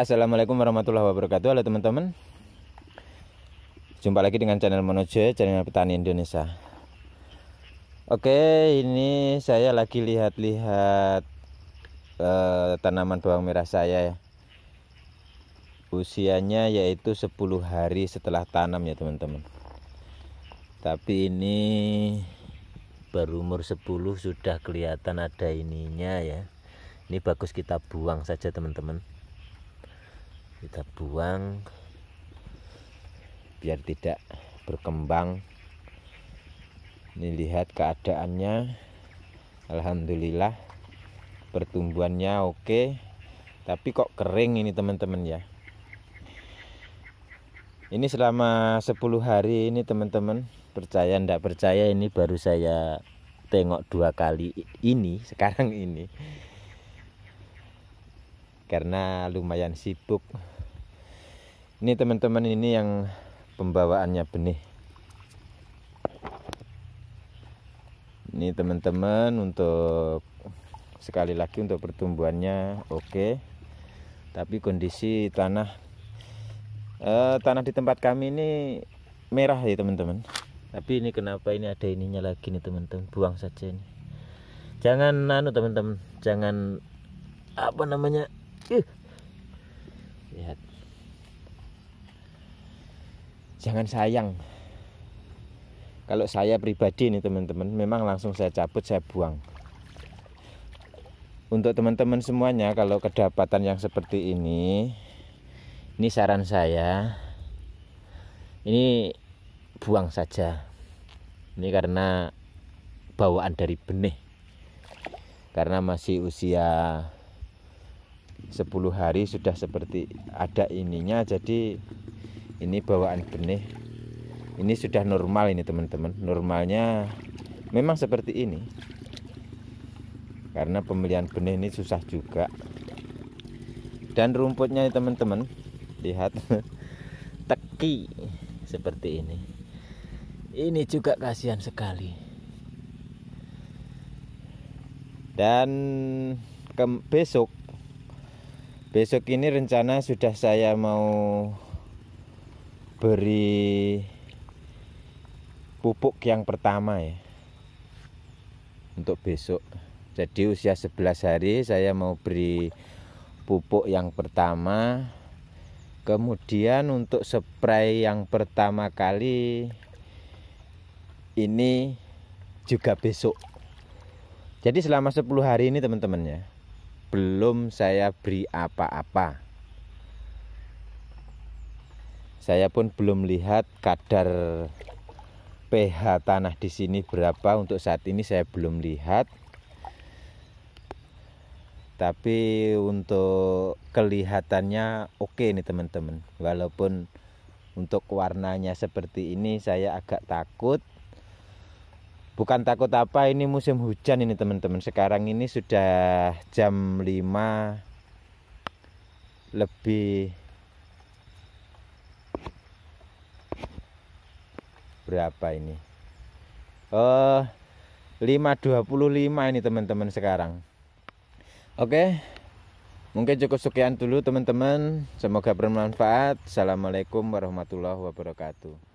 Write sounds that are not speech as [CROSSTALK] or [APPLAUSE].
Assalamualaikum warahmatullahi wabarakatuh Halo teman-teman Jumpa lagi dengan channel Monoje Channel Petani Indonesia Oke ini saya lagi lihat-lihat eh, Tanaman bawang merah saya ya Usianya yaitu 10 hari setelah tanam ya teman-teman Tapi ini Berumur 10 sudah kelihatan ada ininya ya Ini bagus kita buang saja teman-teman kita buang biar tidak berkembang ini lihat keadaannya Alhamdulillah pertumbuhannya oke tapi kok kering ini teman-teman ya ini selama 10 hari ini teman-teman percaya ndak percaya ini baru saya tengok dua kali ini [LAUGHS] sekarang ini karena lumayan sibuk ini teman-teman ini yang pembawaannya benih ini teman-teman untuk sekali lagi untuk pertumbuhannya oke okay. tapi kondisi tanah eh, tanah di tempat kami ini merah ya teman-teman tapi ini kenapa ini ada ininya lagi nih teman-teman buang saja ini jangan anu teman-teman jangan apa namanya uh. lihat jangan sayang kalau saya pribadi ini teman-teman memang langsung saya cabut saya buang untuk teman-teman semuanya kalau kedapatan yang seperti ini ini saran saya ini buang saja ini karena bawaan dari benih karena masih usia 10 hari sudah seperti ada ininya jadi ini bawaan benih ini sudah normal ini teman-teman normalnya memang seperti ini karena pembelian benih ini susah juga dan rumputnya teman-teman lihat [LAUGHS] teki seperti ini ini juga kasihan sekali dan ke besok besok ini rencana sudah saya mau beri pupuk yang pertama ya untuk besok jadi usia 11 hari saya mau beri pupuk yang pertama kemudian untuk spray yang pertama kali ini juga besok jadi selama 10 hari ini teman-teman ya belum saya beri apa-apa saya pun belum lihat kadar pH tanah di sini berapa untuk saat ini saya belum lihat tapi untuk kelihatannya oke okay nih teman-teman walaupun untuk warnanya seperti ini saya agak takut bukan takut apa ini musim hujan ini teman-teman sekarang ini sudah jam 5 lebih berapa ini? Eh uh, 525 ini teman-teman sekarang. Oke. Mungkin cukup sekian dulu teman-teman. Semoga bermanfaat. Assalamualaikum warahmatullahi wabarakatuh.